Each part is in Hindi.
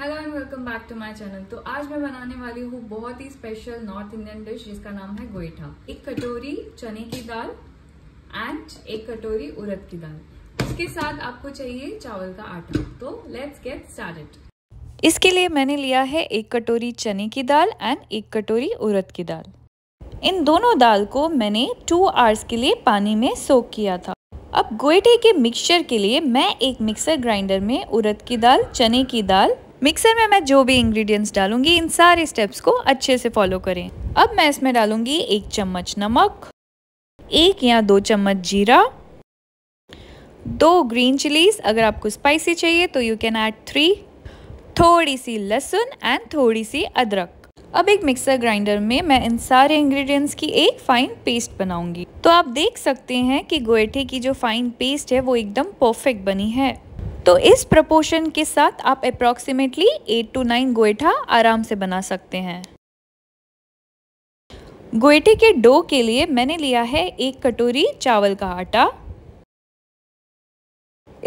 hello and welcome back to my channel तो आज मैं बनाने वाली हूँ बहुत ही स्पेशल नॉर्थ इंडियन डिश जिसका नाम है गोईठा एक कटोरी चने की दाल एंड एक कटोरी उड़द की दाल इसके साथ आपको चाहिए चावल का आटा तो लेट्स गेट स्टार्टेड इसके लिए मैंने लिया है एक कटोरी चने की दाल एंड एक कटोरी उड़द की दाल इन दोनों दाल को मैंने टू आवर्स के लिए पानी में सोक किया था अब गोईठे के मिक्सचर के लिए मैं एक मिक्सर ग्राइंडर में उड़द की दाल चने की दाल मिक्सर में मैं जो भी इंग्रेडिएंट्स डालूंगी इन सारे स्टेप्स को अच्छे से फॉलो करें अब मैं इसमें डालूंगी एक चम्मच नमक एक या दो चम्मच जीरा दो ग्रीन चिलीज अगर आपको स्पाइसी चाहिए तो यू कैन ऐड थ्री थोड़ी सी लहसुन एंड थोड़ी सी अदरक अब एक मिक्सर ग्राइंडर में मैं इन सारे इंग्रेडिएंट्स की एक फाइन पेस्ट बनाऊंगी तो आप देख सकते हैं कि गोएठे की जो फाइन पेस्ट है वो एकदम परफेक्ट बनी है तो इस प्रपोर्शन के साथ आप अप्रॉक्सीमेटली एट टू नाइन गोएठा आराम से बना सकते हैं गोएठे के डो के लिए मैंने लिया है एक कटोरी चावल का आटा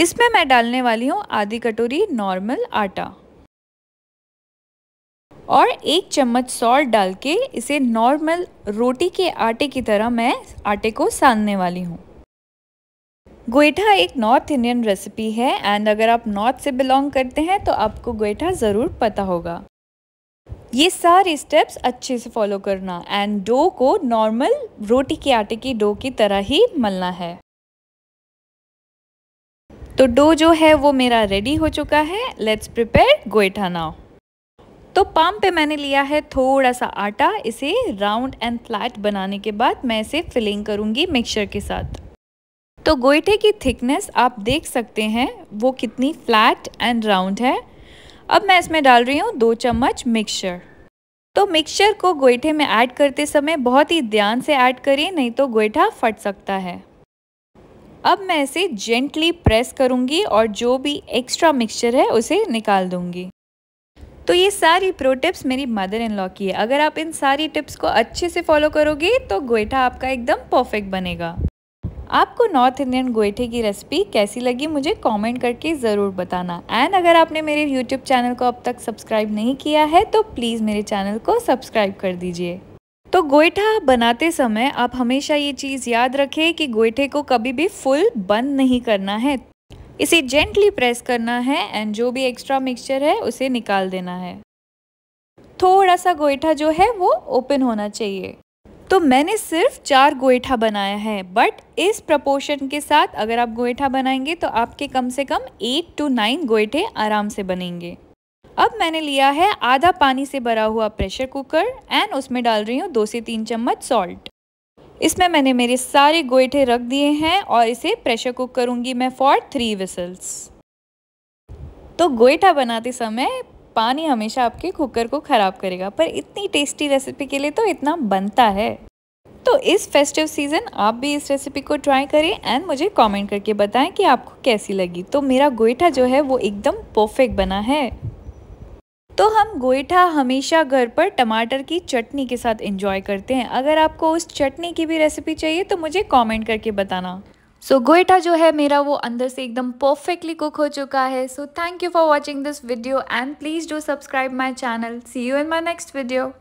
इसमें मैं डालने वाली हूँ आधी कटोरी नॉर्मल आटा और एक चम्मच सॉल्ट डाल के इसे नॉर्मल रोटी के आटे की तरह मैं आटे को सानने वाली हूँ गोएठा एक नॉर्थ इंडियन रेसिपी है एंड अगर आप नॉर्थ से बिलोंग करते हैं तो आपको गोएठा ज़रूर पता होगा ये सारे स्टेप्स अच्छे से फॉलो करना एंड डो को नॉर्मल रोटी के आटे की डो की तरह ही मलना है तो डो जो है वो मेरा रेडी हो चुका है लेट्स प्रिपेयर गोएठा नाउ तो पाम पे मैंने लिया है थोड़ा सा आटा इसे राउंड एंड फ्लैट बनाने के बाद मैं इसे फिलिंग करूंगी मिक्सचर के साथ तो गोइठे की थिकनेस आप देख सकते हैं वो कितनी फ्लैट एंड राउंड है अब मैं इसमें डाल रही हूँ दो चम्मच मिक्सचर तो मिक्सचर को गोइठे में ऐड करते समय बहुत ही ध्यान से ऐड करिए नहीं तो गोइठा फट सकता है अब मैं इसे जेंटली प्रेस करूँगी और जो भी एक्स्ट्रा मिक्सचर है उसे निकाल दूँगी तो ये सारी प्रो टिप्स मेरी मदर इन लॉ की है अगर आप इन सारी टिप्स को अच्छे से फॉलो करोगे तो गोइठा आपका एकदम परफेक्ट बनेगा आपको नॉर्थ इंडियन गोएठे की रेसिपी कैसी लगी मुझे कमेंट करके ज़रूर बताना एंड अगर आपने मेरे यूट्यूब चैनल को अब तक सब्सक्राइब नहीं किया है तो प्लीज़ मेरे चैनल को सब्सक्राइब कर दीजिए तो गोएठा बनाते समय आप हमेशा ये चीज़ याद रखें कि गोएठे को कभी भी फुल बंद नहीं करना है इसे जेंटली प्रेस करना है एंड जो भी एक्स्ट्रा मिक्सचर है उसे निकाल देना है थोड़ा सा गोएठा जो है वो ओपन होना चाहिए तो मैंने सिर्फ चार गोएठा बनाया है बट इस प्रपोर्शन के साथ अगर आप गोएठा बनाएंगे तो आपके कम से कम एट टू नाइन गोएठे आराम से बनेंगे अब मैंने लिया है आधा पानी से भरा हुआ प्रेशर कुकर एंड उसमें डाल रही हूँ दो से तीन चम्मच सॉल्ट इसमें मैंने मेरे सारे गोएठे रख दिए हैं और इसे प्रेशर कुक करूँगी मैं फॉर थ्री विसल्स तो गोएठा बनाते समय पानी हमेशा आपके कुकर को ख़राब करेगा पर इतनी टेस्टी रेसिपी के लिए तो इतना बनता है तो इस फेस्टिव सीज़न आप भी इस रेसिपी को ट्राई करें एंड मुझे कमेंट करके बताएं कि आपको कैसी लगी तो मेरा गोईठा जो है वो एकदम परफेक्ट बना है तो हम गोईठा हमेशा घर पर टमाटर की चटनी के साथ एंजॉय करते हैं अगर आपको उस चटनी की भी रेसिपी चाहिए तो मुझे कमेंट करके बताना सो so, गोएटा जो है मेरा वो अंदर से एकदम परफेक्टली कुक हो चुका है so thank you for watching this video and please do subscribe my channel see you in my next video